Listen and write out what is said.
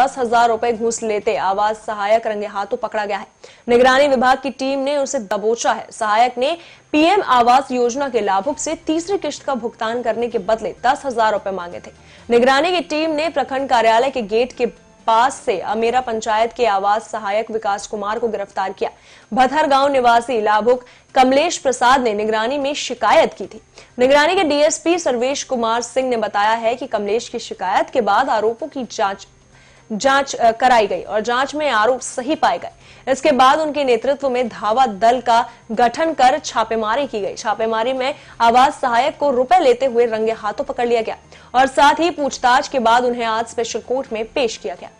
दस हजार रूपए घूस लेते आवाज सहायक रंगे हाथों पकड़ा गया है निगरानी विभाग की टीम ने उसे दबोचा है सहायक ने पीएम आवास योजना के लाभुक से तीसरी किश्त का भुगतान करने के बदले दस हजार रूपए मांगे थे निगरानी की टीम ने प्रखंड कार्यालय के गेट के पास से अमेरा पंचायत के आवास सहायक विकास कुमार को गिरफ्तार किया भथर गांव निवासी लाभुक कमलेश प्रसाद ने निगरानी में शिकायत की थी निगरानी के डीएसपी सर्वेश कुमार सिंह ने बताया है कि कमलेश की शिकायत के बाद आरोपों की जांच जांच कराई गई और जांच में आरोप सही पाए गए इसके बाद उनके नेतृत्व में धावा दल का गठन कर छापेमारी की गई छापेमारी में आवास सहायक को रुपए लेते हुए रंगे हाथों पकड़ लिया गया और साथ ही पूछताछ के बाद उन्हें आज स्पेशल कोर्ट में पेश किया गया